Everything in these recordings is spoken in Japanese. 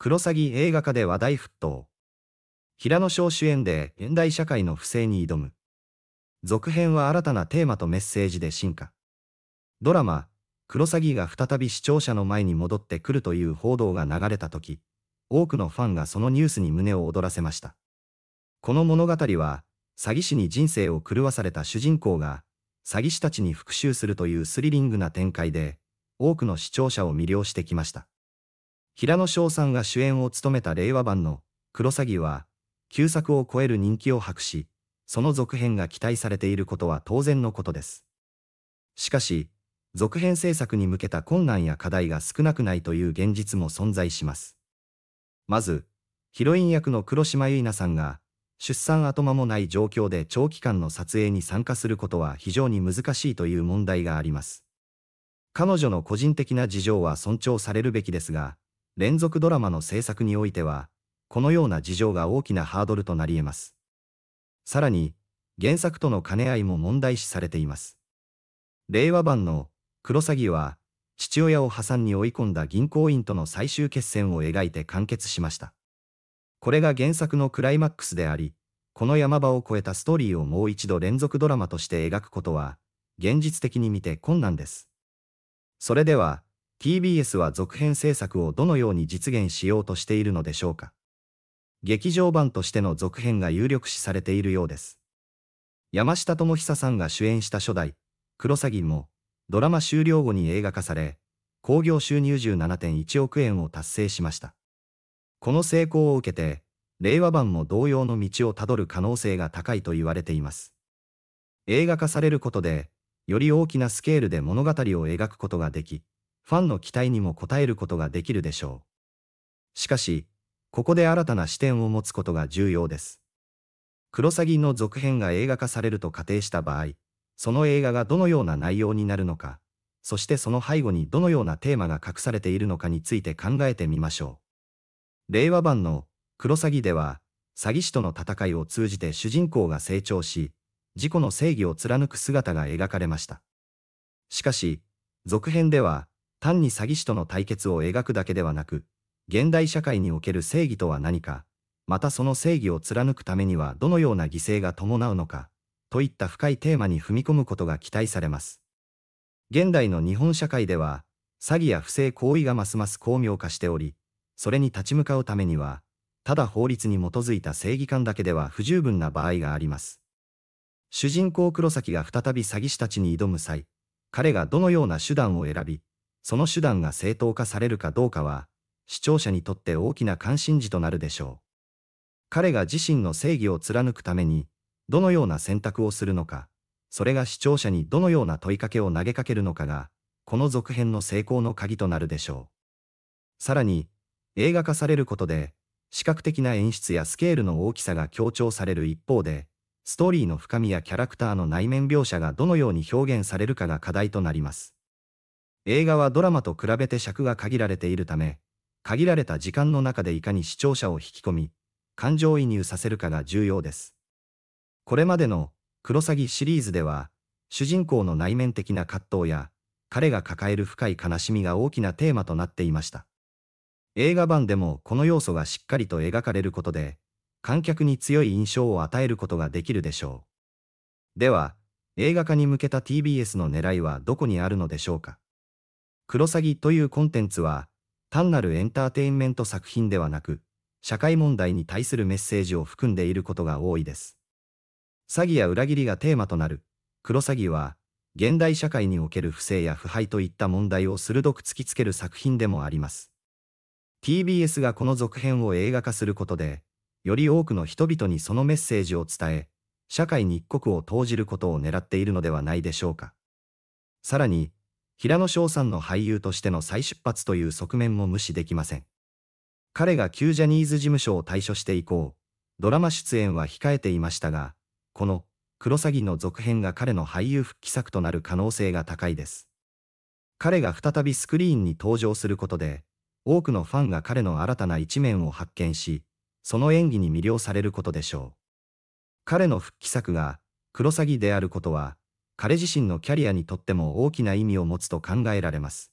クロサギ映画化で話題沸騰。平野翔主演で現代社会の不正に挑む。続編は新たなテーマとメッセージで進化。ドラマ、クロサギが再び視聴者の前に戻ってくるという報道が流れた時、多くのファンがそのニュースに胸を躍らせました。この物語は、詐欺師に人生を狂わされた主人公が、詐欺師たちに復讐するというスリリングな展開で、多くの視聴者を魅了してきました。平野翔さんが主演を務めた令和版のクロサギは、旧作を超える人気を博し、その続編が期待されていることは当然のことです。しかし、続編制作に向けた困難や課題が少なくないという現実も存在します。まず、ヒロイン役の黒島結菜さんが、出産後間もない状況で長期間の撮影に参加することは非常に難しいという問題があります。彼女の個人的な事情は尊重されるべきですが、連続ドラマの制作においては、このような事情が大きなハードルとなり得ます。さらに、原作との兼ね合いも問題視されています。令和版のクロサギは、父親を破産に追い込んだ銀行員との最終決戦を描いて完結しました。これが原作のクライマックスであり、この山場を越えたストーリーをもう一度連続ドラマとして描くことは、現実的に見て困難です。それでは、TBS は続編制作をどのように実現しようとしているのでしょうか。劇場版としての続編が有力視されているようです。山下智久さんが主演した初代、クロサギも、ドラマ終了後に映画化され、興行収入17.1億円を達成しました。この成功を受けて、令和版も同様の道をたどる可能性が高いと言われています。映画化されることで、より大きなスケールで物語を描くことができ、ファンの期待にも応えることができるでしょう。しかし、ここで新たな視点を持つことが重要です。クロサギの続編が映画化されると仮定した場合、その映画がどのような内容になるのか、そしてその背後にどのようなテーマが隠されているのかについて考えてみましょう。令和版のクロサギでは、詐欺師との戦いを通じて主人公が成長し、自己の正義を貫く姿が描かれました。しかし、続編では、単に詐欺師との対決を描くだけではなく、現代社会における正義とは何か、またその正義を貫くためにはどのような犠牲が伴うのか、といった深いテーマに踏み込むことが期待されます。現代の日本社会では、詐欺や不正行為がますます巧妙化しており、それに立ち向かうためには、ただ法律に基づいた正義感だけでは不十分な場合があります。主人公黒崎が再び詐欺師たちに挑む際、彼がどのような手段を選び、その手段が正当化されるかどうかは、視聴者にとって大きな関心事となるでしょう。彼が自身の正義を貫くために、どのような選択をするのか、それが視聴者にどのような問いかけを投げかけるのかが、この続編の成功の鍵となるでしょう。さらに、映画化されることで、視覚的な演出やスケールの大きさが強調される一方で、ストーリーの深みやキャラクターの内面描写がどのように表現されるかが課題となります。映画はドラマと比べて尺が限られているため、限られた時間の中でいかに視聴者を引き込み、感情移入させるかが重要です。これまでのクロサギシリーズでは、主人公の内面的な葛藤や、彼が抱える深い悲しみが大きなテーマとなっていました。映画版でもこの要素がしっかりと描かれることで、観客に強い印象を与えることができるでしょう。では、映画化に向けた TBS の狙いはどこにあるのでしょうかクロサギというコンテンツは、単なるエンターテインメント作品ではなく、社会問題に対するメッセージを含んでいることが多いです。詐欺や裏切りがテーマとなる、クロサギは、現代社会における不正や腐敗といった問題を鋭く突きつける作品でもあります。TBS がこの続編を映画化することで、より多くの人々にそのメッセージを伝え、社会に一刻を投じることを狙っているのではないでしょうか。さらに、平野翔さんの俳優としての再出発という側面も無視できません。彼が旧ジャニーズ事務所を退所して以降、ドラマ出演は控えていましたが、この、クロサギの続編が彼の俳優復帰作となる可能性が高いです。彼が再びスクリーンに登場することで、多くのファンが彼の新たな一面を発見し、その演技に魅了されることでしょう。彼の復帰作が、クロサギであることは、彼自身のキャリアにとっても大きな意味を持つと考えられます。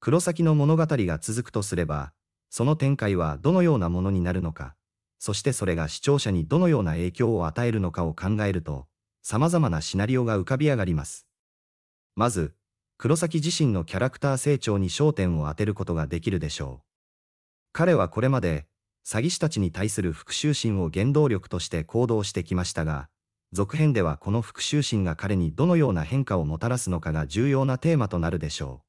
黒崎の物語が続くとすれば、その展開はどのようなものになるのか、そしてそれが視聴者にどのような影響を与えるのかを考えると、様々なシナリオが浮かび上がります。まず、黒崎自身のキャラクター成長に焦点を当てることができるでしょう。彼はこれまで、詐欺師たちに対する復讐心を原動力として行動してきましたが、続編ではこの復讐心が彼にどのような変化をもたらすのかが重要なテーマとなるでしょ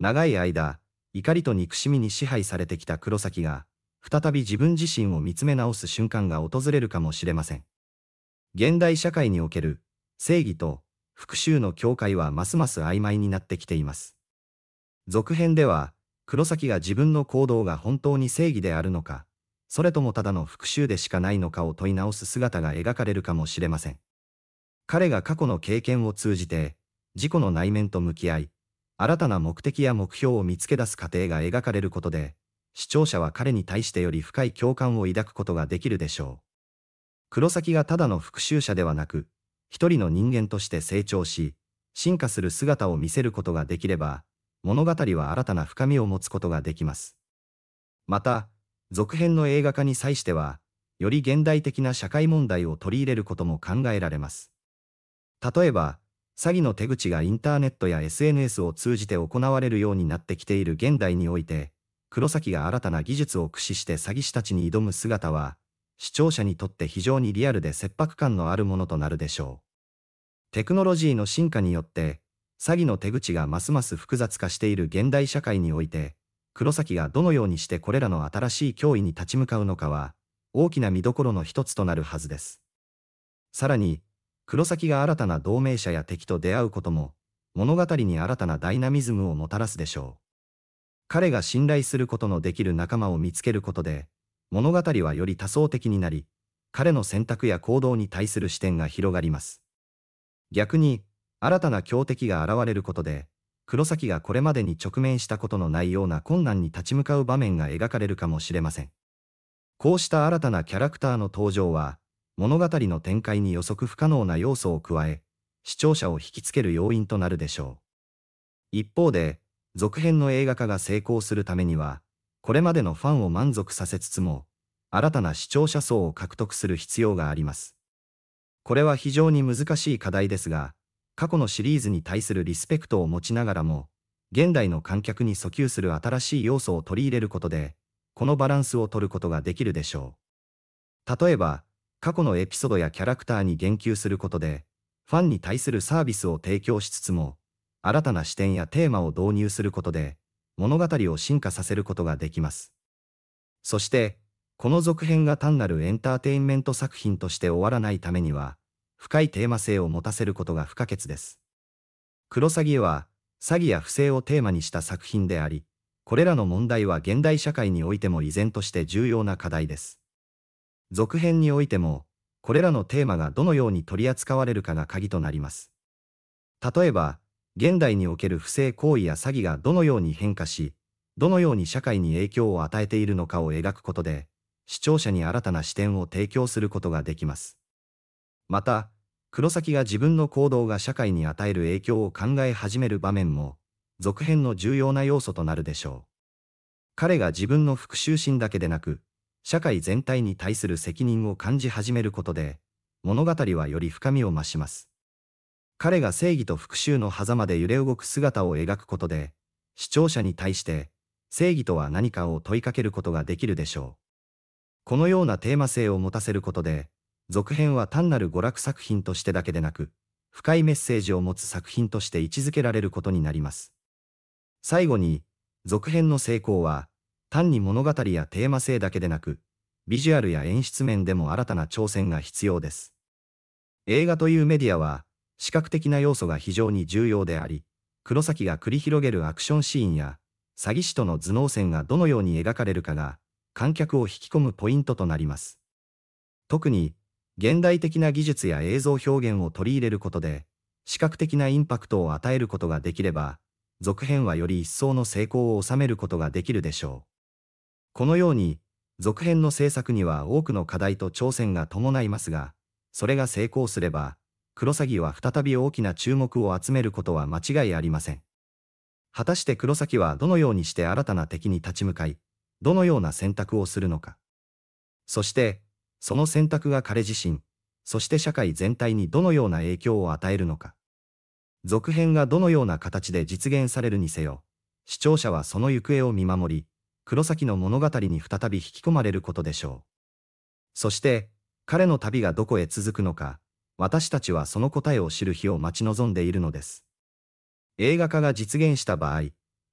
う。長い間、怒りと憎しみに支配されてきた黒崎が、再び自分自身を見つめ直す瞬間が訪れるかもしれません。現代社会における正義と復讐の境界はますます曖昧になってきています。続編では、黒崎が自分の行動が本当に正義であるのか、それともただの復讐でしかないのかを問い直す姿が描かれるかもしれません。彼が過去の経験を通じて、自己の内面と向き合い、新たな目的や目標を見つけ出す過程が描かれることで、視聴者は彼に対してより深い共感を抱くことができるでしょう。黒崎がただの復讐者ではなく、一人の人間として成長し、進化する姿を見せることができれば、物語は新たな深みを持つことができます。また、続編の映画化に際しては、より現代的な社会問題を取り入れることも考えられます。例えば、詐欺の手口がインターネットや SNS を通じて行われるようになってきている現代において、黒崎が新たな技術を駆使して詐欺師たちに挑む姿は、視聴者にとって非常にリアルで切迫感のあるものとなるでしょう。テクノロジーの進化によって、詐欺の手口がますます複雑化している現代社会において、黒崎がどのようにしてこれらの新しい脅威に立ち向かうのかは、大きな見どころの一つとなるはずです。さらに、黒崎が新たな同盟者や敵と出会うことも、物語に新たなダイナミズムをもたらすでしょう。彼が信頼することのできる仲間を見つけることで、物語はより多層的になり、彼の選択や行動に対する視点が広がります。逆に、新たな強敵が現れることで、黒崎がこれまでに直面したことのないような困難に立ち向かう場面が描かれるかもしれません。こうした新たなキャラクターの登場は、物語の展開に予測不可能な要素を加え、視聴者を引きつける要因となるでしょう。一方で、続編の映画化が成功するためには、これまでのファンを満足させつつも、新たな視聴者層を獲得する必要があります。これは非常に難しい課題ですが、過去のシリーズに対するリスペクトを持ちながらも、現代の観客に訴求する新しい要素を取り入れることで、このバランスを取ることができるでしょう。例えば、過去のエピソードやキャラクターに言及することで、ファンに対するサービスを提供しつつも、新たな視点やテーマを導入することで、物語を進化させることができます。そして、この続編が単なるエンターテインメント作品として終わらないためには、深いテーマ性を持たせることが不可欠です。クロサギは、詐欺や不正をテーマにした作品であり、これらの問題は現代社会においても依然として重要な課題です。続編においても、これらのテーマがどのように取り扱われるかが鍵となります。例えば、現代における不正行為や詐欺がどのように変化し、どのように社会に影響を与えているのかを描くことで、視聴者に新たな視点を提供することができます。また、黒崎が自分の行動が社会に与える影響を考え始める場面も、続編の重要な要素となるでしょう。彼が自分の復讐心だけでなく、社会全体に対する責任を感じ始めることで、物語はより深みを増します。彼が正義と復讐の狭間で揺れ動く姿を描くことで、視聴者に対して正義とは何かを問いかけることができるでしょう。このようなテーマ性を持たせることで、続編は単なる娯楽作品としてだけでなく、深いメッセージを持つ作品として位置づけられることになります。最後に、続編の成功は、単に物語やテーマ性だけでなく、ビジュアルや演出面でも新たな挑戦が必要です。映画というメディアは、視覚的な要素が非常に重要であり、黒崎が繰り広げるアクションシーンや、詐欺師との頭脳戦がどのように描かれるかが、観客を引き込むポイントとなります。特に、現代的な技術や映像表現を取り入れることで、視覚的なインパクトを与えることができれば、続編はより一層の成功を収めることができるでしょう。このように、続編の制作には多くの課題と挑戦が伴いますが、それが成功すれば、クロサギは再び大きな注目を集めることは間違いありません。果たして黒ギはどのようにして新たな敵に立ち向かい、どのような選択をするのか。そして、その選択が彼自身、そして社会全体にどのような影響を与えるのか。続編がどのような形で実現されるにせよ、視聴者はその行方を見守り、黒崎の物語に再び引き込まれることでしょう。そして、彼の旅がどこへ続くのか、私たちはその答えを知る日を待ち望んでいるのです。映画化が実現した場合、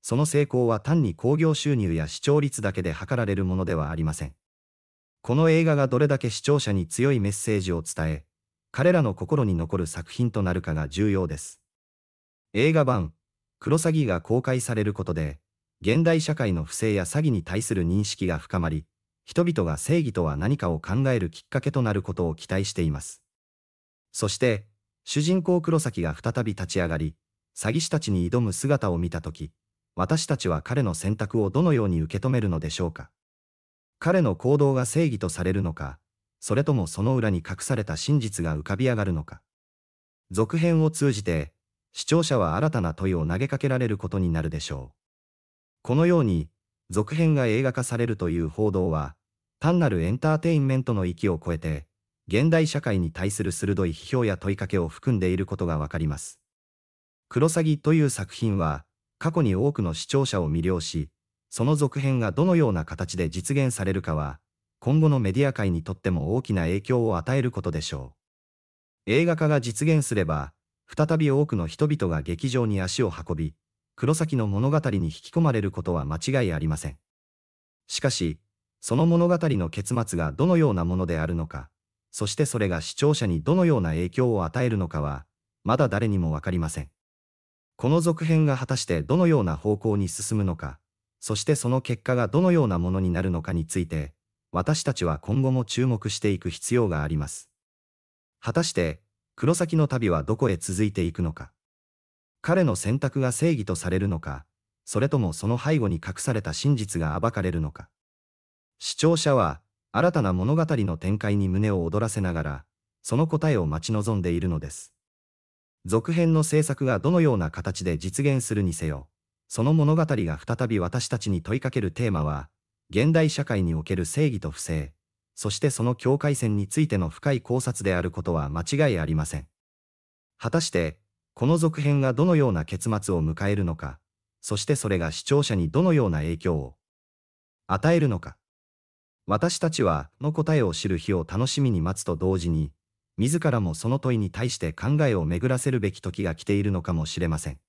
その成功は単に興行収入や視聴率だけで測られるものではありません。この映画がどれだけ視聴者に強いメッセージを伝え、彼らの心に残る作品となるかが重要です。映画版、クロサギが公開されることで、現代社会の不正や詐欺に対する認識が深まり、人々が正義とは何かを考えるきっかけとなることを期待しています。そして、主人公黒崎が再び立ち上がり、詐欺師たちに挑む姿を見たとき、私たちは彼の選択をどのように受け止めるのでしょうか。彼の行動が正義とされるのか、それともその裏に隠された真実が浮かび上がるのか。続編を通じて、視聴者は新たな問いを投げかけられることになるでしょう。このように、続編が映画化されるという報道は、単なるエンターテインメントの域を超えて、現代社会に対する鋭い批評や問いかけを含んでいることがわかります。クロサギという作品は、過去に多くの視聴者を魅了し、その続編がどのような形で実現されるかは、今後のメディア界にとっても大きな影響を与えることでしょう。映画化が実現すれば、再び多くの人々が劇場に足を運び、黒崎の物語に引き込まれることは間違いありません。しかし、その物語の結末がどのようなものであるのか、そしてそれが視聴者にどのような影響を与えるのかは、まだ誰にもわかりません。この続編が果たしてどのような方向に進むのか、そしてその結果がどのようなものになるのかについて、私たちは今後も注目していく必要があります。果たして、黒崎の旅はどこへ続いていくのか。彼の選択が正義とされるのか、それともその背後に隠された真実が暴かれるのか。視聴者は、新たな物語の展開に胸を躍らせながら、その答えを待ち望んでいるのです。続編の制作がどのような形で実現するにせよ、その物語が再び私たちに問いかけるテーマは、現代社会における正義と不正、そしてその境界線についての深い考察であることは間違いありません。果たして、この続編がどのような結末を迎えるのか、そしてそれが視聴者にどのような影響を与えるのか。私たちは、の答えを知る日を楽しみに待つと同時に、自らもその問いに対して考えを巡らせるべき時が来ているのかもしれません。